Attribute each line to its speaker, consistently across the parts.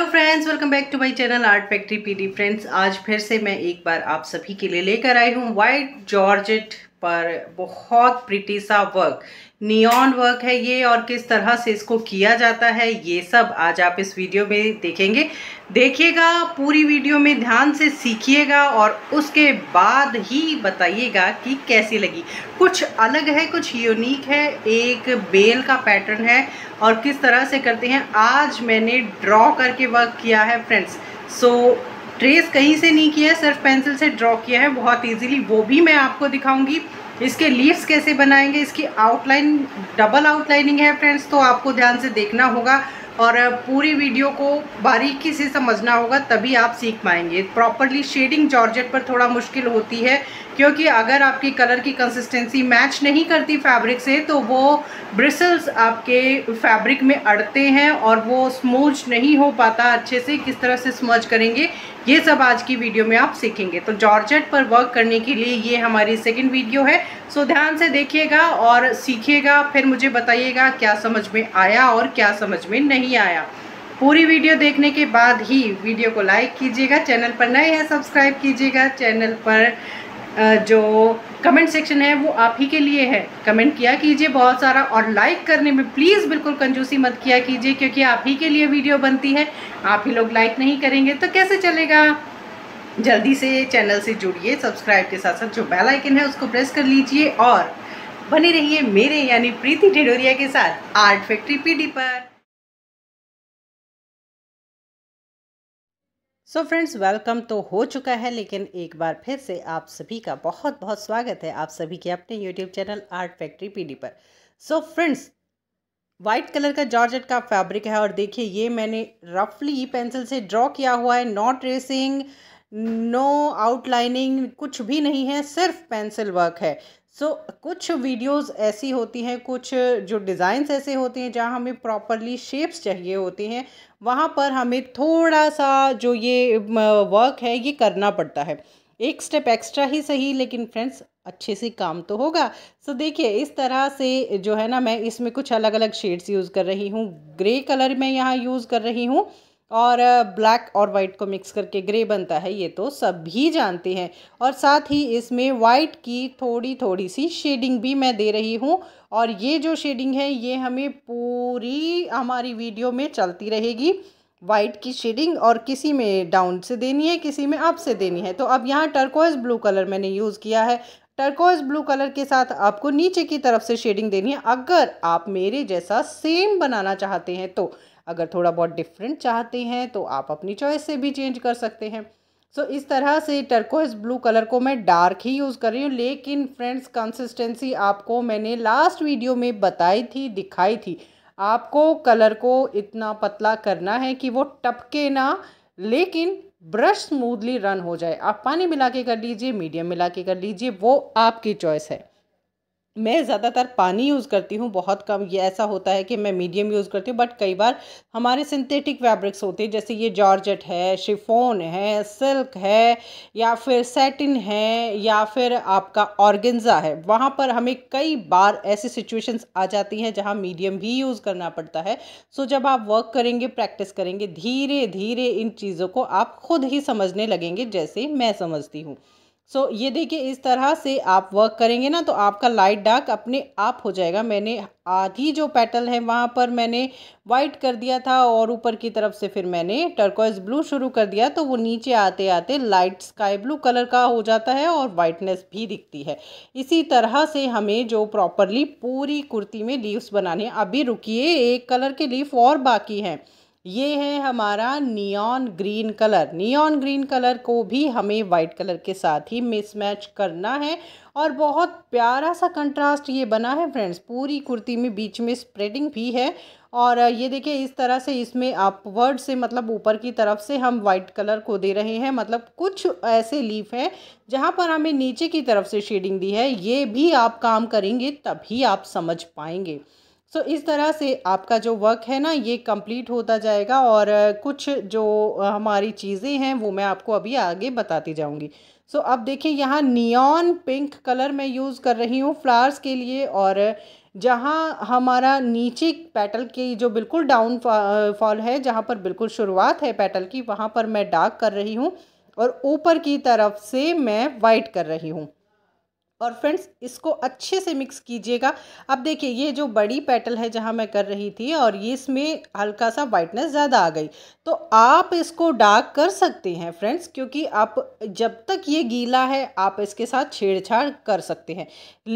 Speaker 1: hello friends welcome back to my channel art factory PD friends आज फिर से मैं एक बार आप सभी के लिए लेकर आई हूँ वाइट जॉर्जेट पर बहुत प्रिटी सा वर्क नियॉन वर्क है ये और किस तरह से इसको किया जाता है ये सब आज आप इस वीडियो में देखेंगे देखिएगा पूरी वीडियो में ध्यान से सीखिएगा और उसके बाद ही बताइएगा कि कैसी लगी कुछ अलग है कुछ यूनिक है एक बेल का पैटर्न है और किस तरह से करते हैं आज मैंने ड्रॉ करके वर्क किया है फ्रेंड्स सो so, ट्रेस कहीं से नहीं किया है सिर्फ पेंसिल से ड्रॉ किया है बहुत ईजिली वो भी मैं आपको दिखाऊंगी इसके लीव्स कैसे बनाएंगे इसकी आउटलाइन डबल आउटलाइनिंग है फ्रेंड्स तो आपको ध्यान से देखना होगा और पूरी वीडियो को बारीकी से समझना होगा तभी आप सीख पाएंगे प्रॉपरली शेडिंग जॉर्जेट पर थोड़ा मुश्किल होती है क्योंकि अगर आपकी कलर की कंसिस्टेंसी मैच नहीं करती फैब्रिक से तो वो ब्रिसल्स आपके फैब्रिक में अड़ते हैं और वो स्मूज नहीं हो पाता अच्छे से किस तरह से स्मर्ज करेंगे ये सब आज की वीडियो में आप सीखेंगे तो जॉर्जेट पर वर्क करने के लिए ये हमारी सेकेंड वीडियो है सो ध्यान से देखिएगा और सीखिएगा फिर मुझे बताइएगा क्या समझ में आया और क्या समझ में नहीं आया पूरी वीडियो देखने के बाद ही वीडियो को लाइक कीजिएगा चैनल पर नए हैं सब्सक्राइब कीजिएगा चैनल पर जो कमेंट सेक्शन है वो आप ही के लिए है कमेंट किया कीजिए बहुत सारा और लाइक करने में प्लीज़ बिल्कुल कंजूसी मत किया कीजिए क्योंकि आप ही के लिए वीडियो बनती है आप ही लोग लाइक नहीं करेंगे तो कैसे चलेगा जल्दी से चैनल से जुड़िए सब्सक्राइब के साथ साथ जो बेल आइकन है उसको प्रेस कर लीजिए और बने रहिए मेरे यानी प्रीति ढिडोरिया के साथ आर्ट फैक्ट्री पीडी पर सो फ्रेंड्स वेलकम तो हो चुका है लेकिन एक बार फिर से आप सभी का बहुत बहुत स्वागत है आप सभी के अपने YouTube channel art factory PD पर so so friends white colour का जॉर्जेट का फैब्रिक है और देखिए ये मैंने रफली पेंसिल से ड्रॉ किया हुआ है नॉट ट्रेसिंग नो आउटलाइनिंग कुछ भी नहीं है सिर्फ पेंसिल वर्क है सो so, कुछ वीडियोस ऐसी होती हैं कुछ जो डिज़ाइंस ऐसे होते हैं जहां हमें प्रॉपरली शेप्स चाहिए होते हैं वहां पर हमें थोड़ा सा जो ये वर्क है ये करना पड़ता है एक स्टेप एक्स्ट्रा ही सही लेकिन फ्रेंड्स अच्छे से काम तो होगा सो so, देखिए इस तरह से जो है ना मैं इसमें कुछ अलग अलग शेड्स यूज़ कर रही हूँ ग्रे कलर में यहाँ यूज़ कर रही हूँ और ब्लैक और वाइट को मिक्स करके ग्रे बनता है ये तो सभी जानते हैं और साथ ही इसमें वाइट की थोड़ी थोड़ी सी शेडिंग भी मैं दे रही हूँ और ये जो शेडिंग है ये हमें पूरी हमारी वीडियो में चलती रहेगी वाइट की शेडिंग और किसी में डाउन से देनी है किसी में अप से देनी है तो अब यहाँ टर्कोइज ब्लू कलर मैंने यूज़ किया है टर्कोइज ब्लू कलर के साथ आपको नीचे की तरफ से शेडिंग देनी है अगर आप मेरे जैसा सेम बनाना चाहते हैं तो अगर थोड़ा बहुत डिफरेंट चाहते हैं तो आप अपनी चॉइस से भी चेंज कर सकते हैं सो so, इस तरह से टर्कोइज ब्लू कलर को मैं डार्क ही यूज़ कर रही हूँ लेकिन फ्रेंड्स कंसिस्टेंसी आपको मैंने लास्ट वीडियो में बताई थी दिखाई थी आपको कलर को इतना पतला करना है कि वो टपके ना लेकिन ब्रश स्मूथली रन हो जाए आप पानी मिला के कर लीजिए मीडियम मिला के कर लीजिए वो आपकी चॉइस है मैं ज़्यादातर पानी यूज़ करती हूँ बहुत कम ये ऐसा होता है कि मैं मीडियम यूज़ करती हूँ बट कई बार हमारे सिंथेटिक फैब्रिक्स होते हैं जैसे ये जॉर्जेट है शिफोन है सिल्क है या फिर सेटिन है या फिर आपका ऑर्गेंजा है वहाँ पर हमें कई बार ऐसी सिचुएशंस आ जाती हैं जहाँ मीडियम भी यूज़ करना पड़ता है सो जब आप वर्क करेंगे प्रैक्टिस करेंगे धीरे धीरे इन चीज़ों को आप खुद ही समझने लगेंगे जैसे मैं समझती हूँ सो so, ये देखिए इस तरह से आप वर्क करेंगे ना तो आपका लाइट डार्क अपने आप हो जाएगा मैंने आधी जो पैटल है वहाँ पर मैंने वाइट कर दिया था और ऊपर की तरफ से फिर मैंने टर्कोइज ब्लू शुरू कर दिया तो वो नीचे आते आते लाइट स्काई ब्लू कलर का हो जाता है और वाइटनेस भी दिखती है इसी तरह से हमें जो प्रॉपरली पूरी कुर्ती में लीव्स बनाने अभी रुकी एक कलर के लीव और बाकी हैं ये है हमारा neon green colour neon green colour को भी हमें वाइट कलर के साथ ही मिसमैच करना है और बहुत प्यारा सा कंट्रास्ट ये बना है फ्रेंड्स पूरी कुर्ती में बीच में स्प्रेडिंग भी है और ये देखिए इस तरह से इसमें अपवर्ड से मतलब ऊपर की तरफ से हम वाइट कलर को दे रहे हैं मतलब कुछ ऐसे लीफ हैं जहाँ पर हमें नीचे की तरफ से शेडिंग दी है ये भी आप काम करेंगे तभी आप समझ पाएंगे सो so, इस तरह से आपका जो वर्क है ना ये कंप्लीट होता जाएगा और कुछ जो हमारी चीज़ें हैं वो मैं आपको अभी आगे बताती जाऊंगी सो so, अब देखें यहाँ नियॉन पिंक कलर मैं यूज़ कर रही हूँ फ्लावर्स के लिए और जहाँ हमारा नीचे पेटल की जो बिल्कुल डाउन फॉल है जहाँ पर बिल्कुल शुरुआत है पेटल की वहाँ पर मैं डार्क कर रही हूँ और ऊपर की तरफ से मैं वाइट कर रही हूँ और फ्रेंड्स इसको अच्छे से मिक्स कीजिएगा अब देखिए ये जो बड़ी पेटल है जहाँ मैं कर रही थी और ये इसमें हल्का सा वाइटनेस ज़्यादा आ गई तो आप इसको डार्क कर सकते हैं फ्रेंड्स क्योंकि आप जब तक ये गीला है आप इसके साथ छेड़छाड़ कर सकते हैं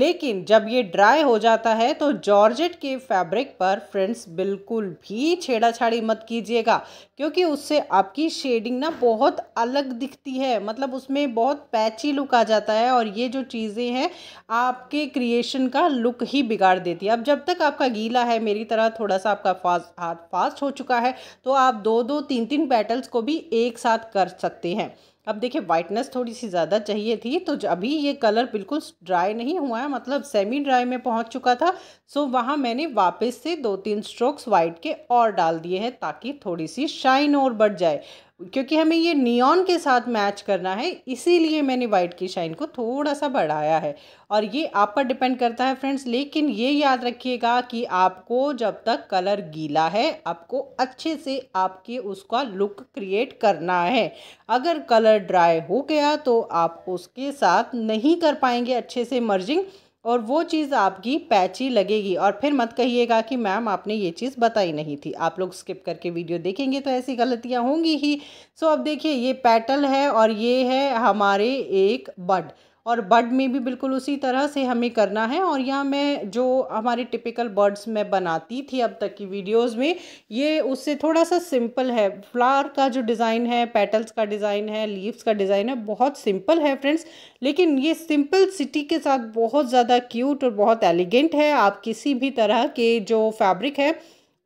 Speaker 1: लेकिन जब ये ड्राई हो जाता है तो जॉर्जेट के फैब्रिक पर फ्रेंड्स बिल्कुल भी छेड़ाछाड़ी मत कीजिएगा क्योंकि उससे आपकी शेडिंग ना बहुत अलग दिखती है मतलब उसमें बहुत पैची लुक आ जाता है और ये जो चीज़ें है आपके क्रिएशन का लुक ही बिगाड़ देती है अब जब तक आपका गीला है मेरी तरह थोड़ा सा आपका फास्ट हाथ फास्ट हो चुका है तो आप दो दो तीन तीन पेटल्स को भी एक साथ कर सकते हैं अब देखिए वाइटनेस थोड़ी सी ज़्यादा चाहिए थी तो अभी ये कलर बिल्कुल ड्राई नहीं हुआ है मतलब सेमी ड्राई में पहुंच चुका था सो वहाँ मैंने वापस से दो तीन स्ट्रोक्स वाइट के और डाल दिए हैं ताकि थोड़ी सी शाइन और बढ़ जाए क्योंकि हमें ये नियॉन के साथ मैच करना है इसीलिए मैंने वाइट की शाइन को थोड़ा सा बढ़ाया है और ये आप पर डिपेंड करता है फ्रेंड्स लेकिन ये याद रखिएगा कि आपको जब तक कलर गीला है आपको अच्छे से आपके उसका लुक क्रिएट करना है अगर कलर ड्राई हो गया तो आप उसके साथ नहीं कर पाएंगे अच्छे से मर्जिंग और वो चीज़ आपकी पैची लगेगी और फिर मत कहिएगा कि मैम आपने ये चीज़ बताई नहीं थी आप लोग स्किप करके वीडियो देखेंगे तो ऐसी गलतियाँ होंगी ही सो अब देखिए ये पैटल है और ये है हमारे एक बड और बर्ड में भी बिल्कुल उसी तरह से हमें करना है और यहाँ मैं जो हमारे टिपिकल बर्ड्स में बनाती थी अब तक की वीडियोस में ये उससे थोड़ा सा सिंपल है फ्लावर का जो डिज़ाइन है पेटल्स का डिज़ाइन है लीव्स का डिज़ाइन है बहुत सिंपल है फ्रेंड्स लेकिन ये सिंपल सिटी के साथ बहुत ज़्यादा क्यूट और बहुत एलिगेंट है आप किसी भी तरह के जो फैब्रिक है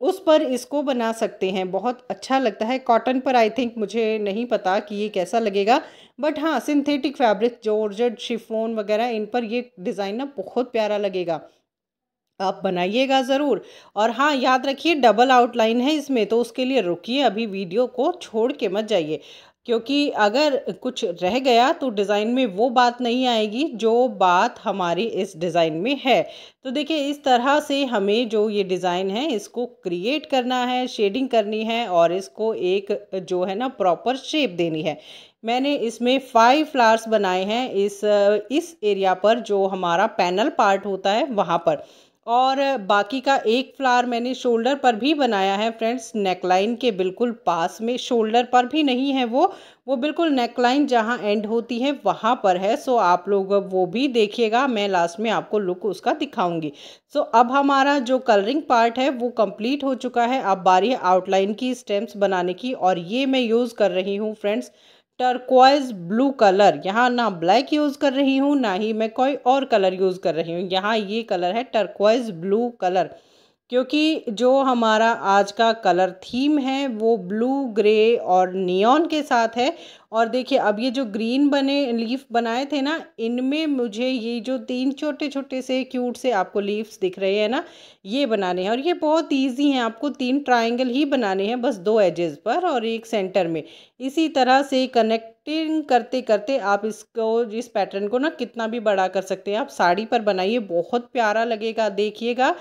Speaker 1: उस पर इसको बना सकते हैं बहुत अच्छा लगता है कॉटन पर आई थिंक मुझे नहीं पता कि ये कैसा लगेगा बट हाँ सिंथेटिक फैब्रिक जॉर्जेट शिफोन वगैरह इन पर ये डिज़ाइन ना बहुत प्यारा लगेगा आप बनाइएगा ज़रूर और हाँ याद रखिए डबल आउटलाइन है इसमें तो उसके लिए रुकिए अभी वीडियो को छोड़ के मत जाइए क्योंकि अगर कुछ रह गया तो डिज़ाइन में वो बात नहीं आएगी जो बात हमारी इस डिज़ाइन में है तो देखिए इस तरह से हमें जो ये डिज़ाइन है इसको क्रिएट करना है शेडिंग करनी है और इसको एक जो है ना प्रॉपर शेप देनी है मैंने इसमें फाइव फ्लावर्स बनाए हैं इस इस एरिया पर जो हमारा पैनल पार्ट होता है वहाँ पर और बाकी का एक फ्लावर मैंने शोल्डर पर भी बनाया है फ्रेंड्स नेकलाइन के बिल्कुल पास में शोल्डर पर भी नहीं है वो वो बिल्कुल नेकलाइन जहाँ एंड होती है वहाँ पर है सो आप लोग वो भी देखिएगा मैं लास्ट में आपको लुक उसका दिखाऊंगी सो अब हमारा जो कलरिंग पार्ट है वो कंप्लीट हो चुका है अब बारी है आउटलाइन की स्टेम्प्स बनाने की और ये मैं यूज़ कर रही हूँ फ्रेंड्स टर्कवाइज ब्लू कलर यहाँ ना ब्लैक यूज़ कर रही हूँ ना ही मैं कोई और कलर यूज़ कर रही हूँ यहाँ ये कलर है टर्कोइज ब्लू कलर क्योंकि जो हमारा आज का कलर थीम है वो ब्लू ग्रे और नियॉन के साथ है और देखिए अब ये जो ग्रीन बने लीफ बनाए थे ना इनमें मुझे ये जो तीन छोटे छोटे से क्यूट से आपको लीव्स दिख रहे हैं ना ये बनाने हैं और ये बहुत ईजी हैं आपको तीन ट्राइंगल ही बनाने हैं बस दो एजेस पर और एक सेंटर में इसी तरह से कनेक्ट करते करते आप इसको इस पैटर्न को ना कितना भी बड़ा कर सकते हैं आप साड़ी पर बनाइए बहुत प्यारा लगेगा देखिएगा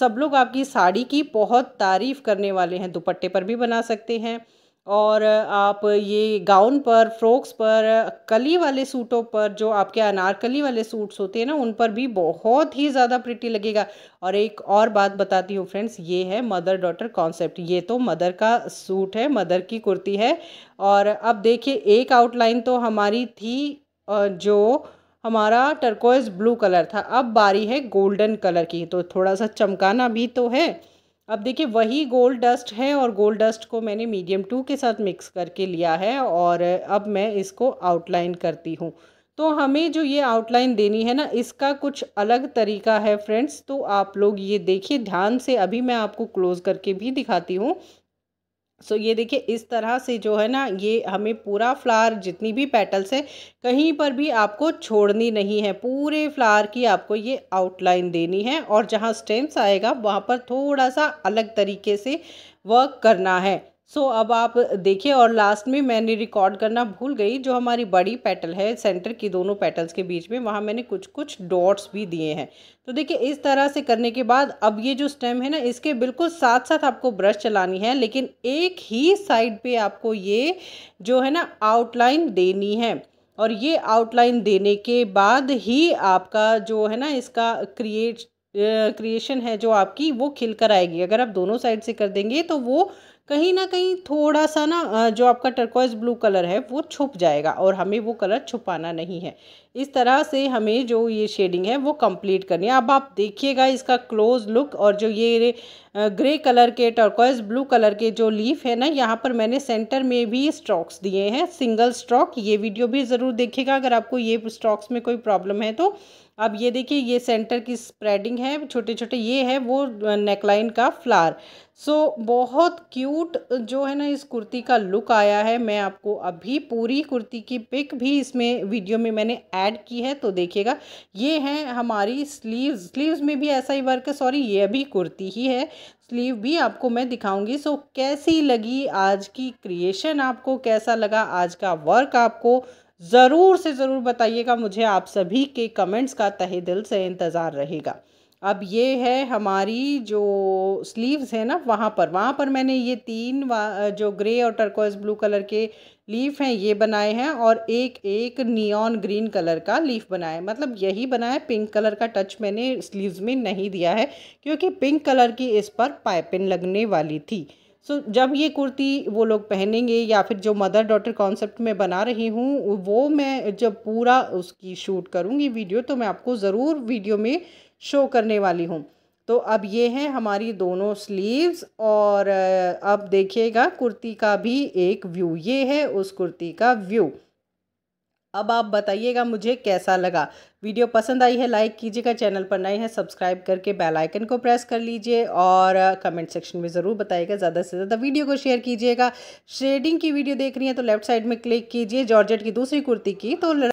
Speaker 1: सब लोग आपकी साड़ी की बहुत तारीफ़ करने वाले हैं दुपट्टे पर भी बना सकते हैं और आप ये गाउन पर फ्रॉक्स पर कली वाले सूटों पर जो आपके अनारकली वाले सूट्स होते हैं ना उन पर भी बहुत ही ज़्यादा प्रिटी लगेगा और एक और बात बताती हूँ फ्रेंड्स ये है मदर डॉटर कॉन्सेप्ट ये तो मदर का सूट है मदर की कुर्ती है और अब देखिए एक आउटलाइन तो हमारी थी जो हमारा टर्कोइज ब्लू कलर था अब बारी है गोल्डन कलर की तो थोड़ा सा चमकाना भी तो है अब देखिए वही गोल्ड डस्ट है और गोल्ड डस्ट को मैंने मीडियम टू के साथ मिक्स करके लिया है और अब मैं इसको आउटलाइन करती हूँ तो हमें जो ये आउटलाइन देनी है ना इसका कुछ अलग तरीका है फ्रेंड्स तो आप लोग ये देखिए ध्यान से अभी मैं आपको क्लोज़ करके भी दिखाती हूँ सो ये देखिए इस तरह से जो है ना ये हमें पूरा फ्लावर जितनी भी पेटल्स है कहीं पर भी आपको छोड़नी नहीं है पूरे फ्लावर की आपको ये आउटलाइन देनी है और जहाँ स्टेम्स आएगा वहाँ पर थोड़ा सा अलग तरीके से वर्क करना है सो अब आप देखिए और लास्ट में मैंने रिकॉर्ड करना भूल गई जो हमारी बड़ी पेटल है सेंटर की दोनों पेटल्स के बीच में वहाँ मैंने कुछ कुछ डॉट्स भी दिए हैं तो देखिए इस तरह से करने के बाद अब ये जो स्टेम है ना इसके बिल्कुल साथ साथ आपको ब्रश चलानी है लेकिन एक ही साइड पे आपको ये जो है ना आउटलाइन देनी है और ये आउटलाइन देने के बाद ही आपका जो है ना इसका क्रिएट क्रिएशन है जो आपकी वो खिलकर आएगी अगर आप दोनों साइड से कर देंगे तो वो कहीं ना कहीं थोड़ा सा ना जो आपका टर्कोइज ब्लू कलर है वो छुप जाएगा और हमें वो कलर छुपाना नहीं है इस तरह से हमें जो ये शेडिंग है वो कंप्लीट करनी है अब आप देखिएगा इसका क्लोज लुक और जो ये ग्रे कलर के टर्कोइज ब्लू कलर के जो लीफ है ना यहाँ पर मैंने सेंटर में भी स्ट्रोक्स दिए हैं सिंगल स्ट्रोक ये वीडियो भी ज़रूर देखिएगा अगर आपको ये स्ट्रोक्स में कोई प्रॉब्लम है तो अब ये देखिए ये सेंटर की स्प्रेडिंग है छोटे छोटे ये है वो नेकलाइन का फ्लार सो so, बहुत क्यूट जो है ना इस कुर्ती का लुक आया है मैं आपको अभी पूरी कुर्ती की पिक भी इसमें वीडियो में मैंने ऐड की है तो देखिएगा ये है हमारी स्लीव स्लीव्स में भी ऐसा ही वर्क है सॉरी ये अभी कुर्ती ही है स्लीव भी आपको मैं दिखाऊंगी सो so, कैसी लगी आज की क्रिएशन आपको कैसा लगा आज का वर्क आपको ज़रूर से ज़रूर बताइएगा मुझे आप सभी के कमेंट्स का तहे दिल से इंतज़ार रहेगा अब ये है हमारी जो स्लीव्स है ना वहाँ पर वहाँ पर मैंने ये तीन जो ग्रे और टर्कोज ब्लू कलर के लीफ हैं ये बनाए हैं और एक एक नियॉन ग्रीन कलर का लीफ बनाया है मतलब यही बनाया पिंक कलर का टच मैंने स्लीव्स में नहीं दिया है क्योंकि पिंक कलर की इस पर पाइपिंग लगने वाली थी सो so, जब ये कुर्ती वो लोग पहनेंगे या फिर जो मदर डॉटर कॉन्सेप्ट में बना रही हूँ वो मैं जब पूरा उसकी शूट करूँगी वीडियो तो मैं आपको ज़रूर वीडियो में शो करने वाली हूँ तो अब ये है हमारी दोनों स्लीव्स और अब देखिएगा कुर्ती का भी एक व्यू ये है उस कुर्ती का व्यू अब आप बताइएगा मुझे कैसा लगा वीडियो पसंद आई है लाइक कीजिएगा चैनल पर नए हैं सब्सक्राइब करके बेल आइकन को प्रेस कर लीजिए और कमेंट सेक्शन में ज़रूर बताइएगा ज़्यादा से ज़्यादा वीडियो को शेयर कीजिएगा शेडिंग की वीडियो देख रही हैं तो लेफ्ट साइड में क्लिक कीजिए जॉर्जेट की दूसरी कुर्ती की तो